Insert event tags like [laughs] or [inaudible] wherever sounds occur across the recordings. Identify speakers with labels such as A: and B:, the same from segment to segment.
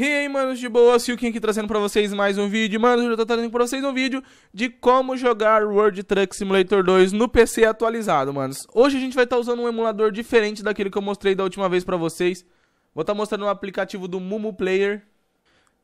A: E aí, manos de boa, Silkin aqui trazendo pra vocês mais um vídeo. Mano, eu tô trazendo pra vocês um vídeo de como jogar World Truck Simulator 2 no PC atualizado, manos. Hoje a gente vai estar tá usando um emulador diferente daquele que eu mostrei da última vez pra vocês. Vou estar tá mostrando um aplicativo do Mumu Player,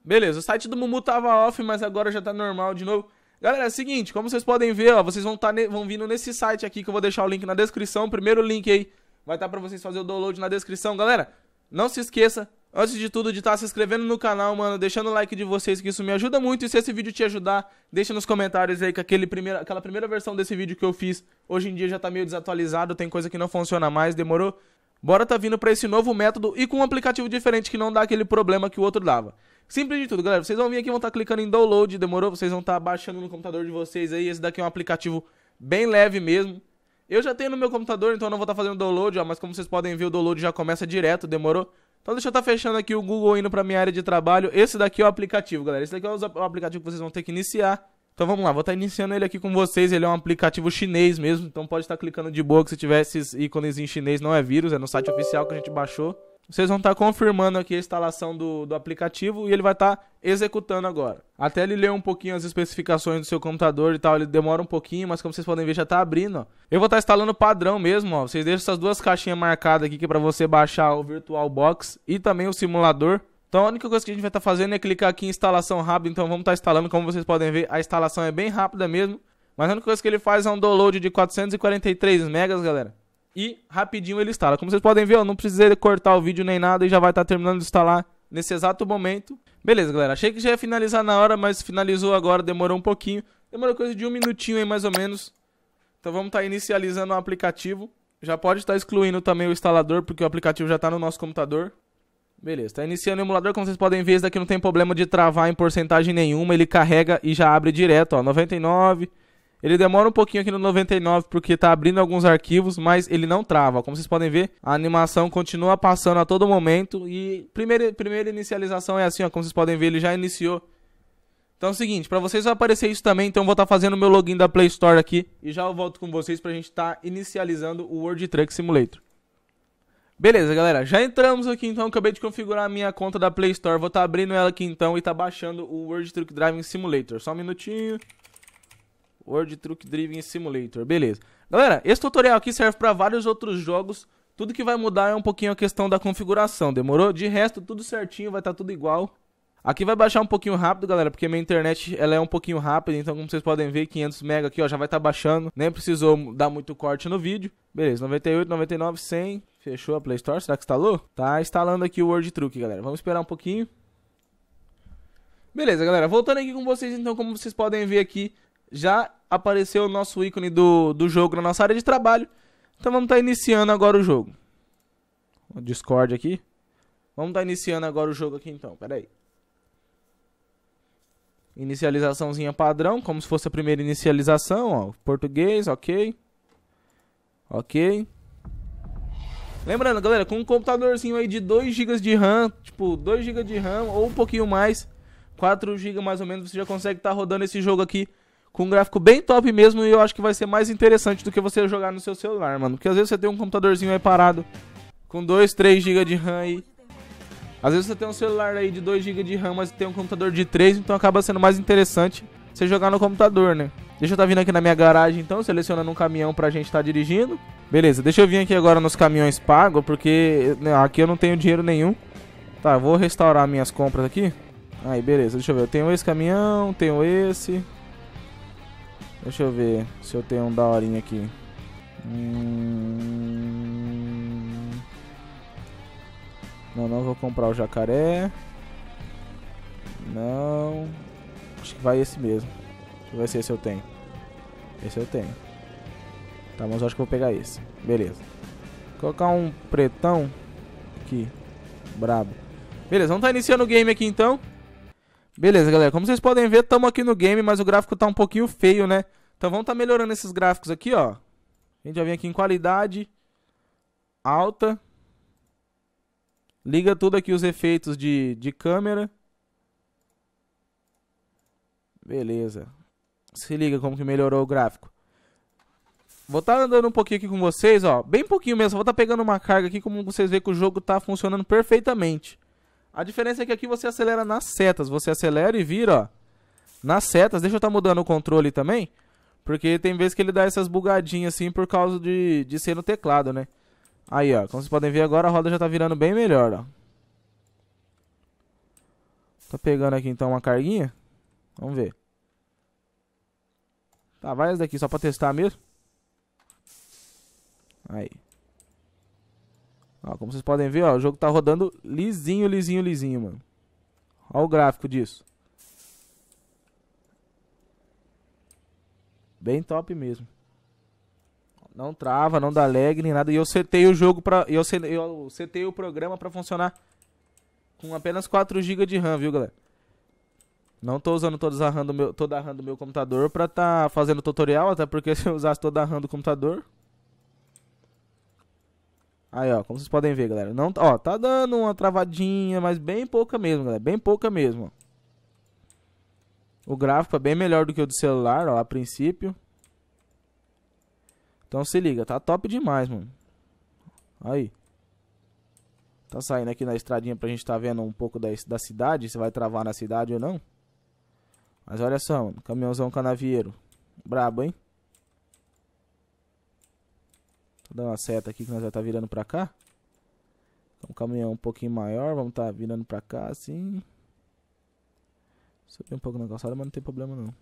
A: Beleza, o site do Mumu tava off, mas agora já tá normal de novo. Galera, é o seguinte, como vocês podem ver, ó, vocês vão, tá ne... vão vindo nesse site aqui que eu vou deixar o link na descrição. Primeiro link aí vai estar tá pra vocês fazer o download na descrição. Galera, não se esqueça, antes de tudo, de estar tá se inscrevendo no canal, mano, deixando o like de vocês, que isso me ajuda muito. E se esse vídeo te ajudar, deixa nos comentários aí que aquele primeira, aquela primeira versão desse vídeo que eu fiz, hoje em dia já tá meio desatualizado, tem coisa que não funciona mais, demorou? Bora tá vindo pra esse novo método e com um aplicativo diferente que não dá aquele problema que o outro dava. Simples de tudo, galera. Vocês vão vir aqui, vão estar tá clicando em download, demorou? Vocês vão estar tá baixando no computador de vocês aí. Esse daqui é um aplicativo bem leve mesmo. Eu já tenho no meu computador, então eu não vou estar tá fazendo download, ó, mas como vocês podem ver, o download já começa direto, demorou? Então deixa eu estar tá fechando aqui o Google indo para minha área de trabalho. Esse daqui é o aplicativo, galera. Esse daqui é o aplicativo que vocês vão ter que iniciar. Então vamos lá, vou estar tá iniciando ele aqui com vocês. Ele é um aplicativo chinês mesmo, então pode estar tá clicando de boa que se tiver esses ícones em chinês não é vírus, é no site oficial que a gente baixou vocês vão estar tá confirmando aqui a instalação do, do aplicativo e ele vai estar tá executando agora. Até ele ler um pouquinho as especificações do seu computador e tal, ele demora um pouquinho, mas como vocês podem ver já está abrindo. Ó. Eu vou estar tá instalando padrão mesmo, ó. vocês deixam essas duas caixinhas marcadas aqui que é para você baixar o VirtualBox e também o simulador. Então a única coisa que a gente vai estar fazendo é clicar aqui em instalação rápida, então vamos estar instalando, como vocês podem ver, a instalação é bem rápida mesmo. Mas a única coisa que ele faz é um download de 443 megas, galera. E rapidinho ele instala. Como vocês podem ver, eu não precisei cortar o vídeo nem nada e já vai estar tá terminando de instalar nesse exato momento. Beleza, galera. Achei que já ia finalizar na hora, mas finalizou agora, demorou um pouquinho. Demorou coisa de um minutinho aí, mais ou menos. Então vamos estar tá inicializando o aplicativo. Já pode estar tá excluindo também o instalador, porque o aplicativo já está no nosso computador. Beleza, está iniciando o emulador, como vocês podem ver, esse daqui não tem problema de travar em porcentagem nenhuma, ele carrega e já abre direto, ó, 99, ele demora um pouquinho aqui no 99 porque tá abrindo alguns arquivos, mas ele não trava. Como vocês podem ver, a animação continua passando a todo momento e primeira, primeira inicialização é assim, ó, como vocês podem ver, ele já iniciou. Então é o seguinte, para vocês vai aparecer isso também, então eu vou estar tá fazendo o meu login da Play Store aqui e já eu volto com vocês pra gente estar tá inicializando o World Truck Simulator. Beleza, galera, já entramos aqui então, acabei de configurar a minha conta da Play Store, vou estar tá abrindo ela aqui então e tá baixando o World Truck Driving Simulator. Só um minutinho. World Truck Driving Simulator, beleza. Galera, esse tutorial aqui serve para vários outros jogos. Tudo que vai mudar é um pouquinho a questão da configuração, demorou? De resto, tudo certinho, vai estar tá tudo igual. Aqui vai baixar um pouquinho rápido, galera, porque minha internet ela é um pouquinho rápida, então como vocês podem ver, 500 MB aqui, ó, já vai estar tá baixando. Nem precisou dar muito corte no vídeo. Beleza, 98, 99, 100. Fechou a Play Store, será que instalou? Tá instalando aqui o Word Truck, galera. Vamos esperar um pouquinho. Beleza, galera, voltando aqui com vocês, então, como vocês podem ver aqui, já apareceu o nosso ícone do, do jogo na nossa área de trabalho. Então vamos estar tá iniciando agora o jogo. O Discord aqui. Vamos estar tá iniciando agora o jogo aqui então, pera aí. Inicializaçãozinha padrão, como se fosse a primeira inicialização, ó. Português, ok. Ok. Lembrando, galera, com um computadorzinho aí de 2 GB de RAM, tipo, 2 GB de RAM ou um pouquinho mais, 4 GB mais ou menos, você já consegue estar tá rodando esse jogo aqui com um gráfico bem top mesmo. E eu acho que vai ser mais interessante do que você jogar no seu celular, mano. Porque às vezes você tem um computadorzinho aí parado com 2, 3 GB de RAM aí. Às vezes você tem um celular aí de 2 GB de RAM, mas tem um computador de 3, então acaba sendo mais interessante você jogar no computador, né? Deixa eu estar tá vindo aqui na minha garagem então, selecionando um caminhão pra gente estar tá dirigindo. Beleza, deixa eu vir aqui agora nos caminhões pago, porque né, aqui eu não tenho dinheiro nenhum. Tá, vou restaurar minhas compras aqui. Aí, beleza, deixa eu ver. Eu tenho esse caminhão, tenho esse. Deixa eu ver se eu tenho um daorinho aqui. Hum... Não, não vou comprar o jacaré. Não. Acho que vai esse mesmo. Deixa eu ver se esse eu tenho. Esse eu tenho. Tá, mas eu acho que vou pegar esse. Beleza. Vou colocar um pretão aqui. Brabo. Beleza, vamos tá iniciando o game aqui então. Beleza, galera. Como vocês podem ver, estamos aqui no game, mas o gráfico tá um pouquinho feio, né? Então vamos tá melhorando esses gráficos aqui, ó. A gente já vem aqui em qualidade alta. Liga tudo aqui os efeitos de, de câmera. Beleza. Se liga como que melhorou o gráfico. Vou estar tá andando um pouquinho aqui com vocês, ó. Bem pouquinho mesmo. Vou estar tá pegando uma carga aqui, como vocês veem que o jogo tá funcionando perfeitamente. A diferença é que aqui você acelera nas setas. Você acelera e vira, ó, nas setas. Deixa eu estar tá mudando o controle também. Porque tem vezes que ele dá essas bugadinhas assim por causa de, de ser no teclado, né? Aí, ó. Como vocês podem ver agora, a roda já tá virando bem melhor, ó. Tá pegando aqui então uma carguinha. Vamos ver. Tá, vai essa daqui só pra testar mesmo. Aí. Ó, como vocês podem ver, ó, o jogo tá rodando lisinho, lisinho, lisinho, mano. Olha o gráfico disso. Bem top mesmo. Não trava, não dá lag nem nada. E eu setei o jogo pra. Eu setei, eu setei o programa pra funcionar com apenas 4GB de RAM, viu, galera? Não tô usando a RAM do meu, toda a RAM do meu computador pra tá fazendo tutorial, até porque [laughs] se eu usasse toda a RAM do computador, Aí, ó, como vocês podem ver, galera. Não, tá, ó, tá dando uma travadinha, mas bem pouca mesmo, galera. Bem pouca mesmo, O gráfico é bem melhor do que o do celular, ó, a princípio. Então se liga, tá top demais, mano. Aí. Tá saindo aqui na estradinha pra gente tá vendo um pouco da, da cidade, se vai travar na cidade ou não. Mas olha só, mano, caminhãozão canavieiro. Brabo, hein? dar uma seta aqui que nós já tá virando pra cá. Um então, caminhão é um pouquinho maior, vamos tá virando pra cá assim. Subir um pouco na calçada, mas não tem problema não.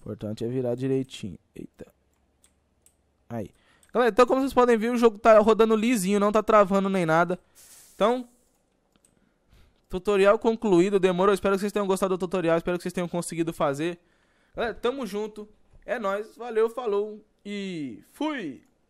A: importante é virar direitinho. Eita. Aí. Galera, então como vocês podem ver, o jogo tá rodando lisinho, não tá travando nem nada. Então, tutorial concluído, demorou. Espero que vocês tenham gostado do tutorial, espero que vocês tenham conseguido fazer. Galera, tamo junto. É nós, valeu, falou e fui!